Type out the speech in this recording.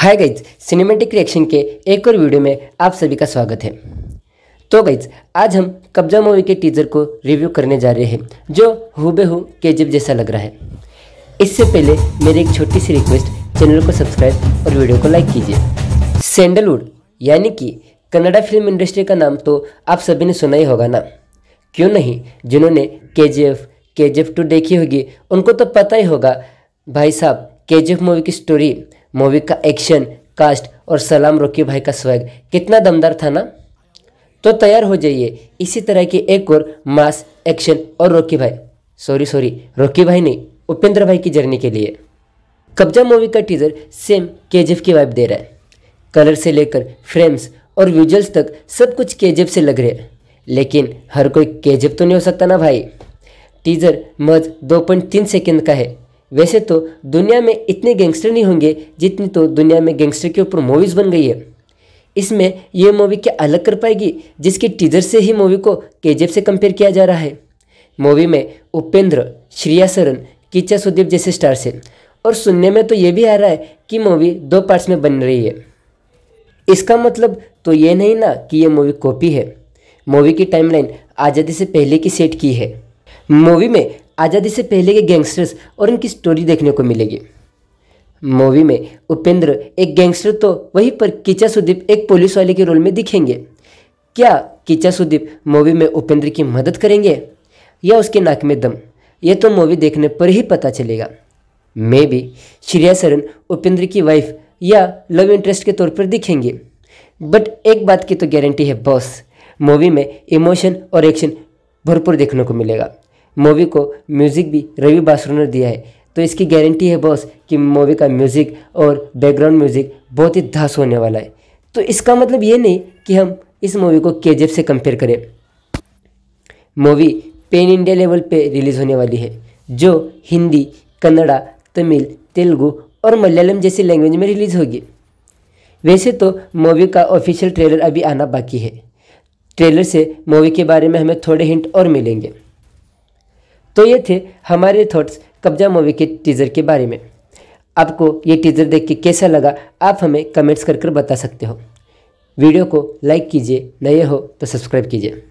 hi guys cinematic reaction के एक और वीडियो में आप सभी का स्वागत है तो गाइज आज हम कब्जा मूवी के टीजर को रिव्यू करने जा रहे हैं जो हूबेहू केजिप जैसा लग रहा है इससे पहले मेरी एक छोटी सी रिक्वेस्ट चैनल को सब्सक्राइब और वीडियो को लाइक कीजिए सैंडलवुड यानी कि कन्नडा फिल्म इंडस्ट्री का नाम तो आप सभी ने सुना ही होगा ना क्यों नहीं जिन्होंने के जी एफ के जी एफ टू देखी होगी उनको तो पता ही होगा भाई साहब के जी एफ मूवी की स्टोरी मूवी का एक्शन कास्ट और सलाम रोकी भाई का स्वैग कितना दमदार था ना तो तैयार हो जाइए इसी तरह की एक और मास एक्शन और रोकी भाई सॉरी सॉरी रोकी भाई नहीं उपेंद्र भाई की जर्नी के लिए कब्जा मूवी का टीजर सेम के की वाइब दे रहा है कलर से लेकर फ्रेम्स और विजुअल्स तक सब कुछ के से लग रहे हैं लेकिन हर कोई के तो नहीं हो सकता ना भाई टीजर मज दो पॉइंट तीन सेकेंड का है वैसे तो दुनिया में इतने गैंगस्टर नहीं होंगे जितनी तो दुनिया में गैंगस्टर के ऊपर मूवीज़ बन गई है इसमें यह मूवी क्या अलग कर पाएगी जिसके टीजर से ही मूवी को के से कंपेयर किया जा रहा है मूवी में उपेंद्र श्रिया सरन किचा सुदीप जैसे स्टार्स हैं और सुनने में तो ये भी आ रहा है कि मूवी दो पार्ट्स में बन रही है इसका मतलब तो ये नहीं ना कि ये मूवी कॉपी है मूवी की टाइमलाइन आज़ादी से पहले की सेट की है मूवी में आज़ादी से पहले के गैंगस्टर्स और उनकी स्टोरी देखने को मिलेगी मूवी में उपेंद्र एक गैंगस्टर तो वहीं पर किचा सुदीप एक पुलिस वाले के रोल में दिखेंगे क्या किचा सुदीप मूवी में उपेंद्र की मदद करेंगे या उसके नाक में दम यह तो मूवी देखने पर ही पता चलेगा मे भी श्रेया सरन उपेंद्र की वाइफ या लव इंटरेस्ट के तौर पर दिखेंगे बट एक बात की तो गारंटी है बॉस मूवी में इमोशन और एक्शन भरपूर देखने को मिलेगा मूवी को म्यूज़िक भी रवि बासुर ने दिया है तो इसकी गारंटी है बॉस कि मूवी का म्यूज़िक और बैकग्राउंड म्यूज़िक बहुत ही धास होने वाला है तो इसका मतलब ये नहीं कि हम इस मूवी को के से कंपेयर करें मूवी पेन इंडिया लेवल पे रिलीज़ होने वाली है जो हिंदी कन्नड़ा तमिल तेलुगु और मलयालम जैसी लैंग्वेज में रिलीज़ होगी वैसे तो मूवी का ऑफिशियल ट्रेलर अभी आना बाकी है ट्रेलर से मूवी के बारे में हमें थोड़े हिंट और मिलेंगे तो ये थे हमारे थॉट्स कब्जा मूवी के टीज़र के बारे में आपको ये टीज़र देख के कैसा लगा आप हमें कमेंट्स कर कर बता सकते हो वीडियो को लाइक कीजिए नए हो तो सब्सक्राइब कीजिए